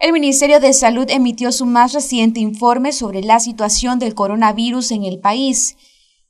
El Ministerio de Salud emitió su más reciente informe sobre la situación del coronavirus en el país.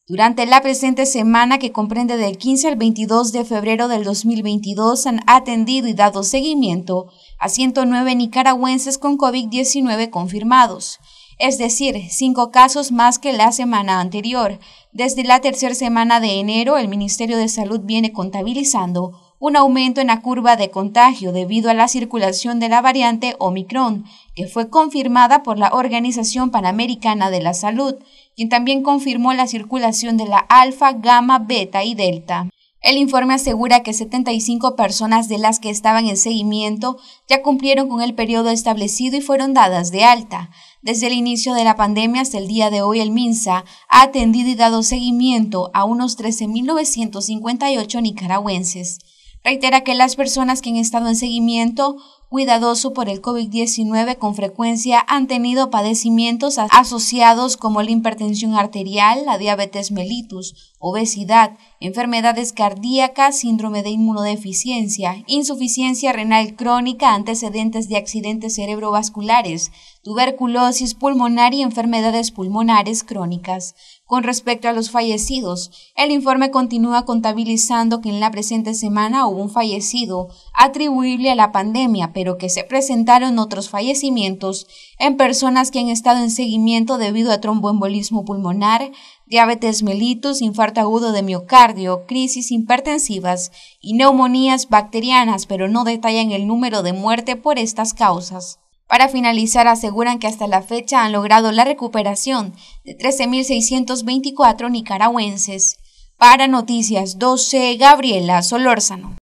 Durante la presente semana, que comprende del 15 al 22 de febrero del 2022, han atendido y dado seguimiento a 109 nicaragüenses con COVID-19 confirmados, es decir, cinco casos más que la semana anterior. Desde la tercera semana de enero, el Ministerio de Salud viene contabilizando un aumento en la curva de contagio debido a la circulación de la variante Omicron, que fue confirmada por la Organización Panamericana de la Salud, quien también confirmó la circulación de la alfa, gamma, beta y delta. El informe asegura que 75 personas de las que estaban en seguimiento ya cumplieron con el periodo establecido y fueron dadas de alta. Desde el inicio de la pandemia hasta el día de hoy, el MINSA ha atendido y dado seguimiento a unos 13.958 nicaragüenses. Reitera que las personas que han estado en seguimiento cuidadoso por el COVID-19 con frecuencia han tenido padecimientos asociados como la hipertensión arterial, la diabetes mellitus, obesidad, enfermedades cardíacas, síndrome de inmunodeficiencia, insuficiencia renal crónica, antecedentes de accidentes cerebrovasculares, tuberculosis pulmonar y enfermedades pulmonares crónicas. Con respecto a los fallecidos, el informe continúa contabilizando que en la presente semana hubo un fallecido atribuible a la pandemia, pero que se presentaron otros fallecimientos en personas que han estado en seguimiento debido a tromboembolismo pulmonar, diabetes mellitus, infarto agudo de miocardio, crisis hipertensivas y neumonías bacterianas, pero no detallan el número de muerte por estas causas. Para finalizar, aseguran que hasta la fecha han logrado la recuperación de 13.624 nicaragüenses. Para Noticias 12, Gabriela Solórzano.